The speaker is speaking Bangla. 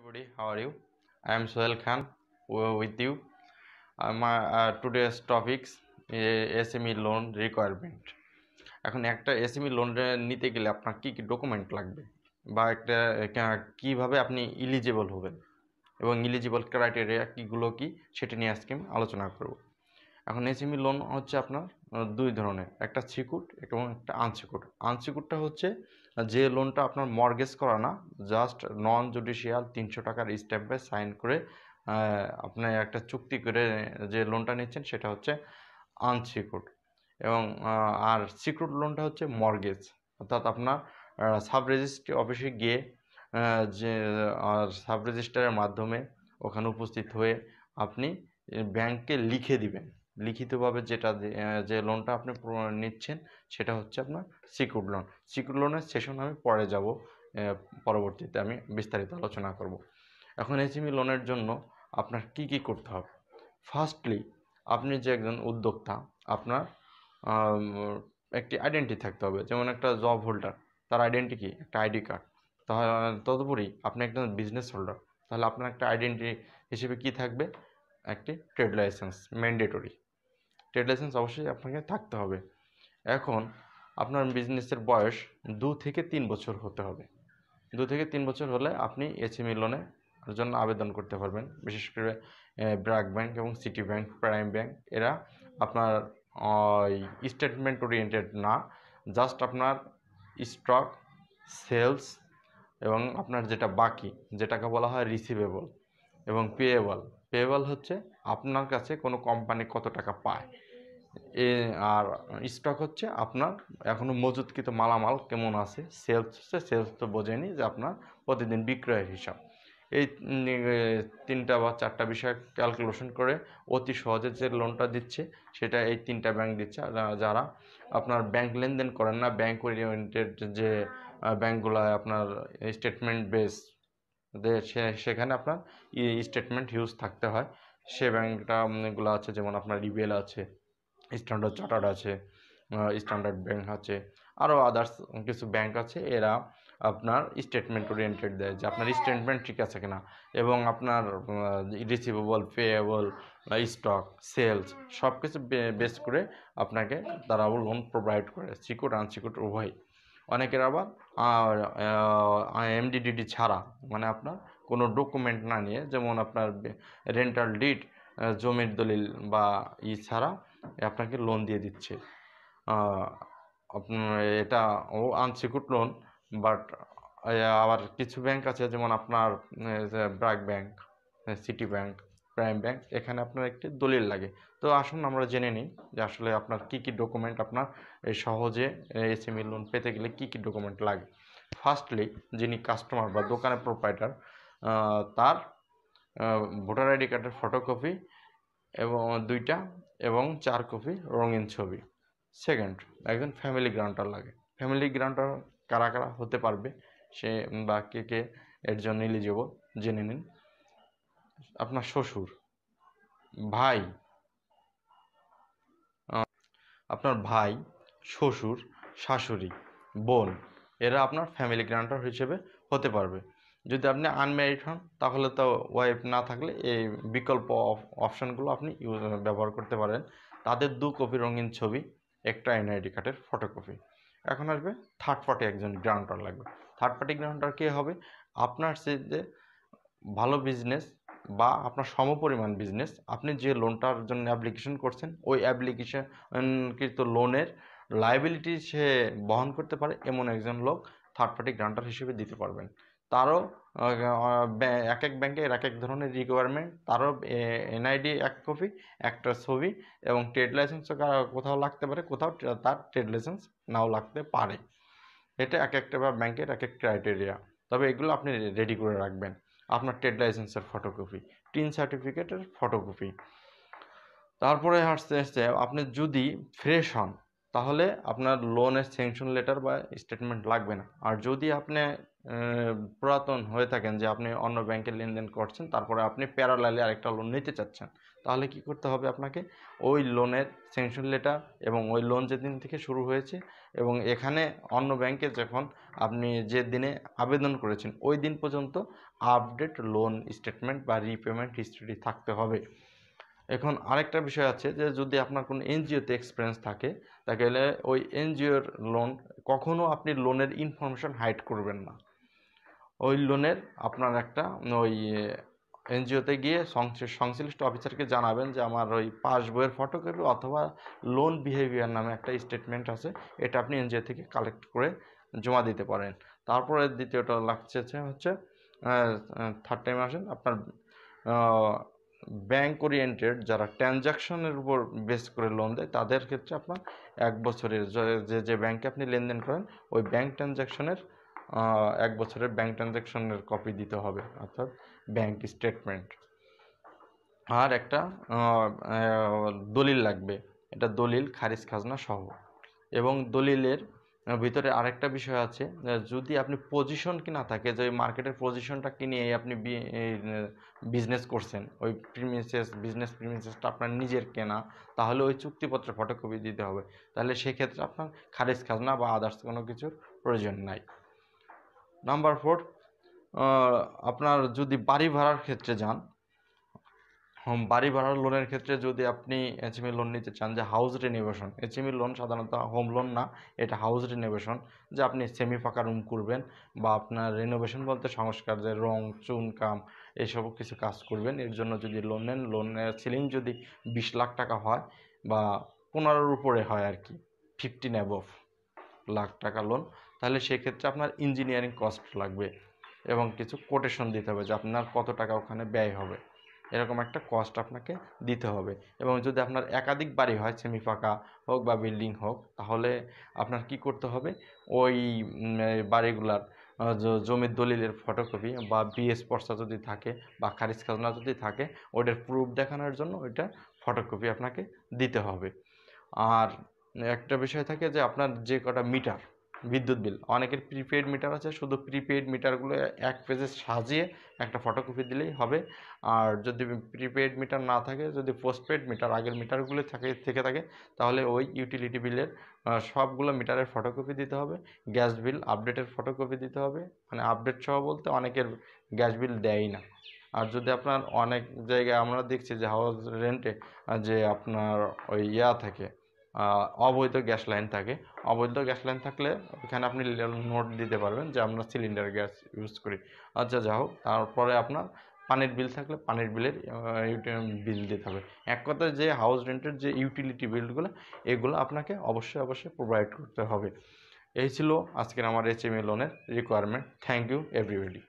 everybody how are you i am sohel khan uh, with you uh, my uh, today's topics SME loan requirement এখন একটা এসএমই লোন e নিতে গেলে আপনার কী কী ডকুমেন্ট লাগবে বা একটা কীভাবে আপনি ইলিজিবল হবেন এবং ইলিজিবল ক্রাইটেরিয়া কীগুলো কী সেটা নিয়ে আজকে আমি আলোচনা করব এখন এসএমই লোন e হচ্ছে আপনার দুই ধরনের একটা সিকিউর এবং একটা আনসিকিউর আনসিকিউরটা হচ্ছে যে লোনটা আপনার মর্গেজ করা না জাস্ট নন জুডিশিয়াল তিনশো টাকার স্ট্যাম্পে সাইন করে আপনি একটা চুক্তি করে যে লোনটা নিচ্ছেন সেটা হচ্ছে আনসিকিউর্ড এবং আর সিকিউর্ড লোনটা হচ্ছে মর্গেজ অর্থাৎ আপনার সাব রেজিস্ট্রি অফিসে গিয়ে যে সাব রেজিস্ট্রারের মাধ্যমে ওখানে উপস্থিত হয়ে আপনি ব্যাংকে লিখে দিবেন লিখিতভাবে যেটা যে লোনটা আপনি নিচ্ছেন সেটা হচ্ছে আপনার সিকিউর লোন সিকিউর লোনের সেশন আমি পরে যাব পরবর্তীতে আমি বিস্তারিত আলোচনা করব এখন এসএমই লোনের জন্য আপনার কি কি করতে হবে ফার্স্টলি আপনি যে একজন উদ্যোক্তা আপনার একটি আইডেন্টি থাকতে হবে যেমন একটা জব হোল্ডার তার আইডেন্টি কি একটা আইডি কার্ড তাহলে তদুপরি আপনি একজন বিজনেস হোল্ডার তাহলে আপনার একটা আইডেন্টি হিসেবে কি থাকবে একটি trade licence mandatory trade licence অবশ্যই আপনাকে থাকতে হবে এখন আপনার বিজনেসের বয়স দু থেকে তিন বছর হতে হবে দু থেকে তিন বছর হলে আপনি e এসএমই লোনে জন্য আবেদন করতে পারবেন বিশেষ করে ব্র্যাক ব্যাংক এবং সিটি ব্যাংক প্রাইম ব্যাংক এরা আপনার স্টেটমেন্ট ওরিয়েন্টেড না জাস্ট আপনার স্টক সেলস এবং আপনার যেটা বাকি যেটাকে বলা হয় রিসিভেবল এবং পেয়েবল পেয়েবল হচ্ছে আপনার কাছে কোনো কোম্পানি কত টাকা পায় এ আর স্টক হচ্ছে আপনার এখনও মজুতকৃত মালামাল কেমন আছে সেলস হচ্ছে সেলস তো বোঝেনি যে আপনার প্রতিদিন বিক্রয়ের হিসাব এই তিনটা বা চারটা বিষয় ক্যালকুলেশন করে অতি সহজে যে লোনটা দিচ্ছে সেটা এই তিনটা ব্যাংক দিচ্ছে যারা আপনার ব্যাংক লেনদেন করেন না ব্যাংক ওরিয়েন্টেড যে ব্যাংকগুলো আপনার স্টেটমেন্ট বেস সেখানে আপনার স্টেটমেন্ট হিউজ থাকতে হয় সে ব্যাঙ্কটাগুলো আছে যেমন আপনার রিবেল e আছে স্ট্যান্ডার্ড চার্টার্ড আছে স্ট্যান্ডার্ড ব্যাংক আছে আরও আদার্স কিছু ব্যাংক আছে এরা আপনার স্টেটমেন্ট ওরিয়েন্টেড দেয় যে আপনার স্টেটমেন্ট ঠিক আছে কিনা এবং আপনার রিসিভেবল পেয়েবল স্টক সেলস সব কিছু বেস করে আপনাকে তারা লোন প্রোভাইড করে সিকিউর আনসিকিউর উভয় অনেকের আবার এমডিডিডি ছাড়া মানে আপনার কোনো ডকুমেন্ট না নিয়ে যেমন আপনার রেন্টাল ডিড জমির দলিল বা ই ছাড়া আপনাকে লোন দিয়ে দিচ্ছে এটা ও আনসিকিউর লোন বাট আবার কিছু ব্যাংক আছে যেমন আপনার BRAC Bank City Bank Prime Bank এখানে আপনার একটি দলিল লাগে তো আসুন আমরা জেনে নিই যে আসলে আপনার কি কি ডকুমেন্ট আপনার এই সহজে এসএমই লোন পেতে গেলে কি কি ডকুমেন্ট লাগে ফার্স্টলি যিনি কাস্টমার বা দোকানের প্রোপাইটার তার ভোটার আইডি কার্ডের ফটোকপি এবং দুইটা এবং চার কপি রঙিন ছবি সেকেন্ড একজন ফ্যামিলি গ্রাউন্ডার লাগে ফ্যামিলি গ্রাউন্ডার কারা কারা হতে পারবে সে বা কে কে এর জন্য এলিজিবল জেনে নিন আপনার শ্বশুর ভাই আপনার ভাই শ্বশুর শাশুড়ি বোন এরা আপনার ফ্যামিলি গ্রান্টার হিসেবে হতে পারবে যদি আপনি আনম্যারিড হন তাহলে তো ওয়াইফ না থাকলে এই বিকল্প অপশানগুলো আপনি ইউজ ব্যবহার করতে পারেন তাদের দু কপি রঙিন ছবি একটা এনআইডি কার্ডের ফটোকপি এখন আসবে থার্ড পার্টি একজন গ্রান্টার লাগবে থার্ড পার্টি গ্রান্টার কে হবে আপনার সে যে ভালো বিজনেস বা আপনার সমপরিমাণ বিজনেস আপনি যে লোনটার জন্য অ্যাপ্লিকেশন করছেন ওই অ্যাপ্লিকেশনকৃত লোনের লাইবিলিটি সে বহন করতে পারে এমন একজন লোক থার্ড পার্টি গ্রান্টার হিসেবে দিতে পারবেন তারও এক এক ব্যাংকে এক এক ধরনের রিকোয়ারমেন্ট তারও এনআইডি এক কপি একটা ছবি এবং ট্রেড লাইসেন্সও কোথাও লাগতে পারে কোথাও তার ট্রেড লাইসেন্স নাও লাগতে পারে এটা এক একটা ব্যাংকের এক এক ক্রাইটেরিয়া তবে এগুলো আপনি রেডি করে রাখবেন আপনার ট্রেড লাইসেন্সের ফটোকপি টিন সার্টিফিকেটের ফটোকপি তারপরে আসতে আসতে আপনি যদি ফ্রেশ হন তাহলে আপনার লোনের স্যাংশন লেটার বা স্টেটমেন্ট লাগবে না আর যদি আপনি পুরাতন হয়ে থাকেন যে আপনি অন্য ব্যাংকে লেনদেন করছেন তারপরে আপনি প্যারালালে আরেকটা লোন নিতে চাচ্ছেন তাহলে কি করতে হবে আপনাকে ওই লোনের স্যাংশন লেটার এবং ওই লোন যেদিন থেকে শুরু হয়েছে এবং এখানে অন্য ব্যাংকে যখন আপনি যে দিনে আবেদন করেছেন ওই দিন পর্যন্ত আপডেট লোন স্টেটমেন্ট বা রিপেমেন্ট হিস্ট্রিটি থাকতে হবে এখন আরেকটা বিষয় আছে যে যদি আপনার কোনো এনজিওতে এক্সপিরিয়েন্স থাকে তাহলে ওই এনজিওর লোন কখনও আপনি লোনের ইনফরমেশন হাইড করবেন না ওই লোনের আপনার একটা ওই এনজিওতে গিয়ে সংশ্লিষ্ট অফিসারকে জানাবেন যে আমার ওই পাসবইয়ের ফটোকপি অথবা লোন বিহেভিয়ার নামে একটা স্টেটমেন্ট আছে এটা আপনি এনজিও থেকে কালেক্ট করে জমা দিতে পারেন তারপরে দ্বিতীয়টা লাগছে হচ্ছে থার্ড টাইম আসেন আপনার ব্যাঙ্ক ওরিয়েন্টেড যারা ট্রানজাকশনের উপর বেস করে লোন দেয় তাদের ক্ষেত্রে আপনার এক বছরের যে যে ব্যাঙ্কে আপনি লেনদেন করেন ওই ব্যাংক ট্রানজাকশনের এক বছরের ব্যাংক ট্রানজ্যাকশনের কপি দিতে হবে অর্থাৎ ব্যাংক স্টেটমেন্ট আর একটা দলিল লাগবে এটা দলিল খারিজ খাজনা সহ এবং দলিলের ভিতরে আরেকটা বিষয় আছে যদি আপনি পজিশন কিনা থাকে যে মার্কেটের পজিশনটা কিনে আপনি বিজনেস করছেন ওই প্রিমিসেস বিজনেস প্রিমিসেসটা আপনার নিজের কেনা তাহলে ওই চুক্তিপত্রের ফটোকপি দিতে হবে তাহলে সেক্ষেত্রে আপনার খারিজ খাজনা বা আদার্স কোনো কিছুর প্রয়োজন নাই নাম্বার ফোর আপনার যদি বাড়ি ভাড়ার ক্ষেত্রে যান বাড়ি ভাড়ার লোনের ক্ষেত্রে যদি আপনি এইচএমই লোন e নিতে চান যে হাউস রিনোভেশন এইচএমই লোন সাধারণত হোম লোন না এটা হাউস রিনোভেশন যে আপনি সেমি ফাঁকা রুম করবেন বা আপনার রিনোভেশন বলতে সংস্কার যে রং চুন কাম এইসব কিছু কাজ করবেন এর জন্য যদি লোন নেন লোনের সিলিং যদি বিশ লাখ টাকা হয় বা পনেরোর উপরে হয় আর কি ফিফটিন অ্যাবভ লাখ টাকা লোন তাহলে সেক্ষেত্রে আপনার ইঞ্জিনিয়ারিং কস্ট লাগবে এবং কিছু কোটেশন দিতে হবে যে আপনার কত টাকা ওখানে ব্যয় হবে এরকম একটা কস্ট আপনাকে দিতে হবে এবং যদি আপনার একাধিক বাড়ি হয় সেমি ফাঁকা হোক বা বিল্ডিং হোক তাহলে আপনার কি করতে হবে ওই বাড়িগুলার জমির দলিলের ফটোকপি বা বিএস পর্চা যদি থাকে বা খারিজ খাজনা যদি থাকে ওটার প্রুফ দেখানোর জন্য ওইটা ফটোকপি আপনাকে দিতে হবে আর একটা বিষয় থাকে যে আপনার যে কটা মিটার বিদ্যুৎ বিল অনেকের প্রিপেড মিটার আছে শুধু প্রিপেড মিটারগুলো এক পেজে সাজিয়ে একটা ফটোকপি দিলেই হবে আর যদি প্রিপেড মিটার না থাকে যদি পোস্টপেড মিটার আগের মিটারগুলো থাকে থেকে থাকে তাহলে ওই ইউটিলিটি বিলের সবগুলো মিটারের ফটোকপি দিতে হবে গ্যাস বিল আপডেটের ফটোকপি দিতে হবে মানে আপডেট সহ বলতে অনেকের গ্যাস বিল দেয়ই না আর যদি আপনার অনেক জায়গায় আমরা দেখছি যে হাউস রেন্টে যে আপনার ওই ইয়া থাকে অবৈধ গ্যাস লাইন থাকে অবৈধ গ্যাস লাইন থাকলে এখানে আপনি নোট দিতে পারবেন যে আমরা সিলিন্ডার গ্যাস ইউজ করি আচ্ছা যা হোক তারপরে আপনার পানির বিল থাকলে পানির বিলের বিল দিতে হবে এক কথায় যে হাউস রেন্টের যে ইউটিলিটি বিলগুলো এগুলো আপনাকে অবশ্যই অবশ্যই প্রোভাইড করতে হবে এই ছিল আজকের আমার এইচএমএ এম লোনের রিকোয়ারমেন্ট থ্যাংক ইউ এভরিবডি